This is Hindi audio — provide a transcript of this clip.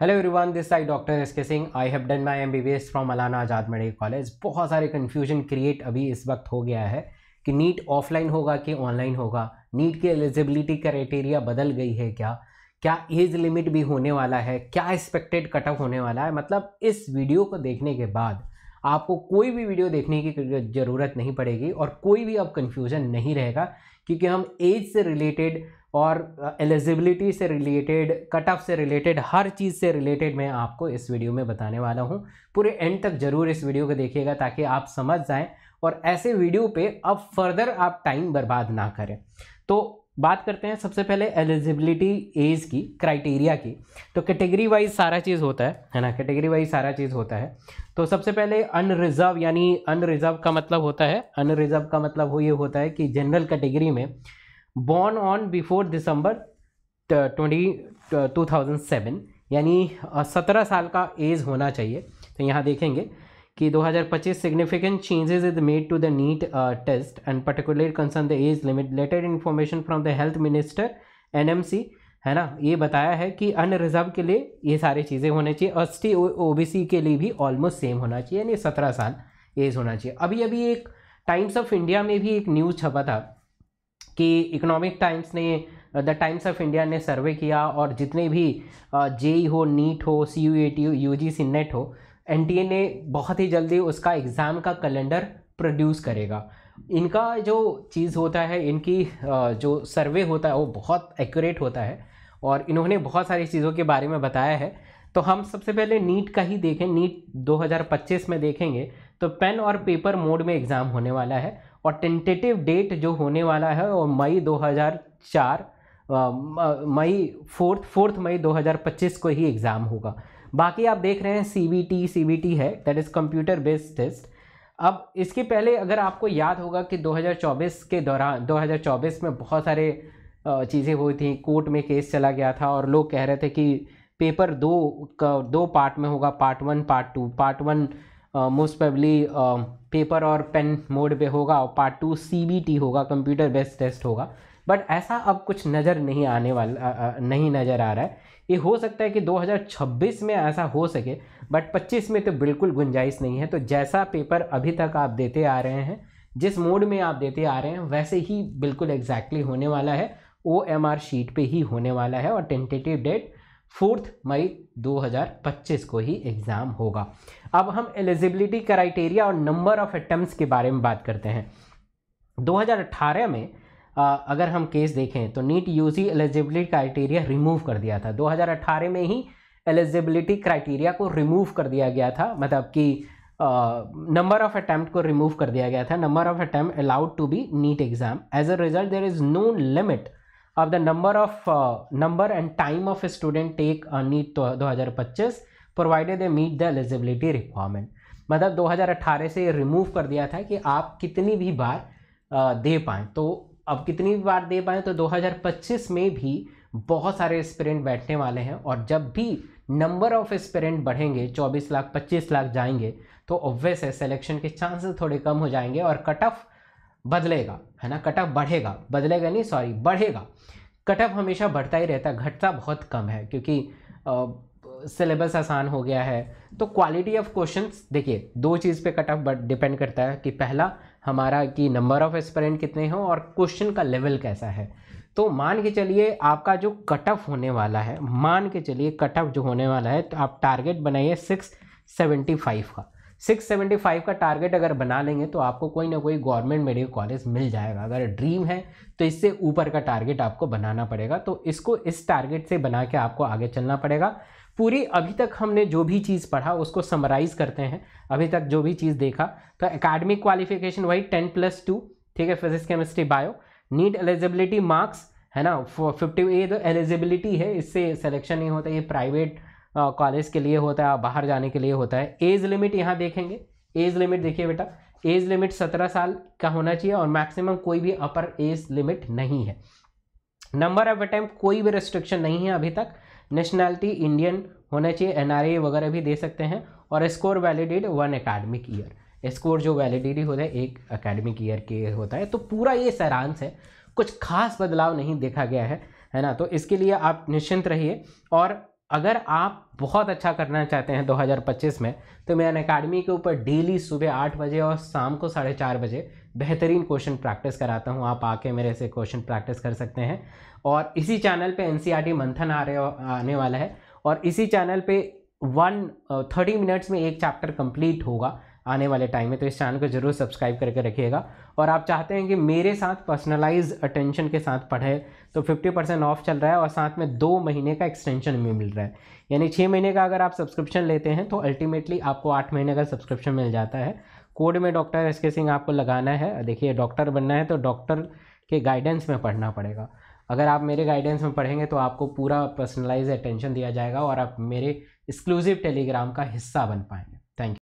hello everyone this I doctor S K Singh I have done my MBBS from Alana Azad medical college बहुत सारे कन्फ्यूजन क्रिएट अभी इस वक्त हो गया है कि नीट ऑफलाइन होगा कि ऑनलाइन होगा नीट की एलिजिबिलिटी क्राइटेरिया बदल गई है क्या क्या एज लिमिट भी होने वाला है क्या एक्सपेक्टेड कटअप होने वाला है मतलब इस वीडियो को देखने के बाद आपको कोई भी वीडियो देखने की ज़रूरत नहीं पड़ेगी और कोई भी अब कन्फ्यूज़न नहीं रहेगा क्योंकि हम एज से रिलेटेड और एलिजिबिलिटी से रिलेटेड कट ऑफ से रिलेटेड हर चीज़ से रिलेटेड मैं आपको इस वीडियो में बताने वाला हूँ पूरे एंड तक ज़रूर इस वीडियो को देखिएगा ताकि आप समझ जाएँ और ऐसे वीडियो पे अब फर्दर आप टाइम बर्बाद ना करें तो बात करते हैं सबसे पहले एलिजिबिलिटी एज की क्राइटेरिया की तो कैटेगरी वाइज सारा चीज़ होता है है ना कैटेगरी वाइज सारा चीज़ होता है तो सबसे पहले अनरिजर्व यानी अनरिजर्व का मतलब होता है अनरिजर्व का मतलब वो ये होता है कि जनरल कैटेगरी में born on before December twenty two thousand seven यानी सत्रह साल का एज होना चाहिए तो यहाँ देखेंगे कि 2025 changes is made to the NEET test and particular concern the age limit related information from the health minister N M C है ना ये बताया है कि अनरिजर्व के लिए ये सारी चीज़ें होनी चाहिए अस्टी सी के लिए भी ऑलमोस्ट सेम होना चाहिए यानी सत्रह साल एज होना चाहिए अभी अभी एक टाइम्स ऑफ इंडिया में भी एक न्यूज़ छपा था कि इकोनॉमिक टाइम्स ने द टाइम्स ऑफ इंडिया ने सर्वे किया और जितने भी जेई uh, e हो नीट हो सी यू ए टी हो यू जी सी नेट हो एन ने बहुत ही जल्दी उसका एग्ज़ाम का कैलेंडर प्रोड्यूस करेगा इनका जो चीज़ होता है इनकी जो सर्वे होता है वो बहुत एक्यूरेट होता है और इन्होंने बहुत सारी चीज़ों के बारे में बताया है तो हम सबसे पहले नीट का ही देखें नीट 2025 में देखेंगे तो पेन और पेपर मोड में एग्ज़ाम होने वाला है और टेंटेटिव डेट जो होने वाला है वो मई 2004 मई फोर्थ फोर्थ मई 2025 को ही एग्ज़ाम होगा बाकी आप देख रहे हैं C B T C B T है that is computer based test अब इसके पहले अगर आपको याद होगा कि 2024 के दौरान 2024 में बहुत सारे चीज़ें हुई थी कोर्ट में केस चला गया था और लोग कह रहे थे कि पेपर दो का दो पार्ट में होगा part one part two part one most probably paper और पेन मोड पे होगा और पार्ट टू सी होगा कंप्यूटर बेस्ड टेस्ट होगा बट ऐसा अब कुछ नज़र नहीं आने वाला नहीं नज़र आ रहा है ये हो सकता है कि 2026 में ऐसा हो सके बट 25 में तो बिल्कुल गुंजाइश नहीं है तो जैसा पेपर अभी तक आप देते आ रहे हैं जिस मोड में आप देते आ रहे हैं वैसे ही बिल्कुल एग्जैक्टली होने वाला है ओ एम आर शीट पर ही होने वाला है और टेंटेटिव डेट फोर्थ मई 2025 को ही एग्ज़ाम होगा अब हम एलिजिबिलिटी क्राइटेरिया और नंबर ऑफ अटैम्प्ट के बारे में बात करते हैं 2018 में अगर हम केस देखें तो NEET UG eligibility criteria remove कर दिया था 2018 में ही एलिजिबिलिटी क्राइटेरिया को रिमूव कर दिया गया था मतलब कि नंबर ऑफ अटैम्प्ट को रिमूव कर दिया गया था number of attempt allowed to be NEET exam as a result there is no limit of the number of number and time of student take NEET दो हज़ार पच्चीस provided a meet the eligibility requirement मतलब 2018 से ये रिमूव कर दिया था कि आप कितनी भी बार दे पाएँ तो अब कितनी बार दे पाए तो 2025 में भी बहुत सारे एस्पिरेंट बैठने वाले हैं और जब भी नंबर ऑफ एस्पिरेंट बढ़ेंगे 24 लाख 25 लाख जाएंगे तो ऑब्वियस है सिलेक्शन के चांसेस थोड़े कम हो जाएंगे और कट ऑफ बदलेगा है ना कट ऑफ बढ़ेगा बदलेगा नहीं सॉरी बढ़ेगा कट ऑफ हमेशा बढ़ता ही रहता है घटता बहुत कम है क्योंकि सिलेबस आसान हो गया है तो क्वालिटी ऑफ क्वेश्चंस देखिए दो चीज़ पे कट ऑफ डिपेंड करता है कि पहला हमारा कि नंबर ऑफ़ एस्परेंट कितने हों और क्वेश्चन का लेवल कैसा है तो मान के चलिए आपका जो कट ऑफ होने वाला है मान के चलिए कट ऑफ जो होने वाला है तो आप टारगेट बनाइए सिक्स सेवेंटी फाइव का सिक्स सेवेंटी फाइव का टारगेट अगर बना लेंगे तो आपको कोई ना कोई गवर्नमेंट मेडिकल कॉलेज मिल जाएगा अगर ड्रीम है तो इससे ऊपर का टारगेट आपको बनाना पड़ेगा तो इसको इस टारगेट से बना के आपको आगे चलना पड़ेगा पूरी अभी तक हमने जो भी चीज़ पढ़ा उसको समराइज़ करते हैं अभी तक जो भी चीज़ देखा तो एकेडमिक क्वालिफिकेशन वही टेन प्लस टू ठीक है physics chemistry bio NEET eligibility marks है ना फिफ्टी ये तो एलिजिबिलिटी है इससे सिलेक्शन नहीं होता ये प्राइवेट कॉलेज के लिए होता है बाहर जाने के लिए होता है एज लिमिट यहाँ देखेंगे एज लिमिट देखिए बेटा एज लिमिट सत्रह साल का होना चाहिए और मैक्सिमम कोई भी अपर एज लिमिट नहीं है नंबर ऑफ अटैम्प्ट कोई भी रिस्ट्रिक्शन नहीं है अभी तक नेशनैलिटी इंडियन होना चाहिए एनआरए वगैरह भी दे सकते हैं और score validate one academic year score जो वैलिडिटी होता है एक अकेडमिक ईयर के होता है तो पूरा ये सारांश है कुछ खास बदलाव नहीं देखा गया है है ना तो इसके लिए आप निश्चिंत रहिए और अगर आप बहुत अच्छा करना चाहते हैं 2025 में तो मैं अन अकाडमी के ऊपर डेली सुबह आठ बजे और शाम को साढ़े चार बजे बेहतरीन क्वेश्चन प्रैक्टिस कराता हूँ आप आके मेरे से क्वेश्चन प्रैक्टिस कर सकते हैं और इसी चैनल पे एन e मंथन आ रहे आने वाला है और इसी चैनल पे वन थर्टी मिनट्स में एक चैप्टर कंप्लीट होगा आने वाले टाइम में तो इस चैनल को ज़रूर सब्सक्राइब करके रखिएगा और आप चाहते हैं कि मेरे साथ पर्सनलाइज अटेंशन के साथ पढ़े तो 50 परसेंट ऑफ चल रहा है और साथ में दो महीने का एक्सटेंशन भी मिल रहा है यानी छः महीने का अगर आप सब्सक्रिप्शन लेते हैं तो अल्टीमेटली आपको आठ महीने का सब्सक्रिप्शन मिल जाता है कोड में डॉक्टर एस के सिंह आपको लगाना है देखिए डॉक्टर बनना है तो डॉक्टर के गाइडेंस में पढ़ना पड़ेगा अगर आप मेरे गाइडेंस में पढ़ेंगे तो आपको पूरा पर्सनलाइज अटेंशन दिया जाएगा और आप मेरे एक्सक्लूसिव टेलीग्राम का हिस्सा बन पाएंगे थैंक यू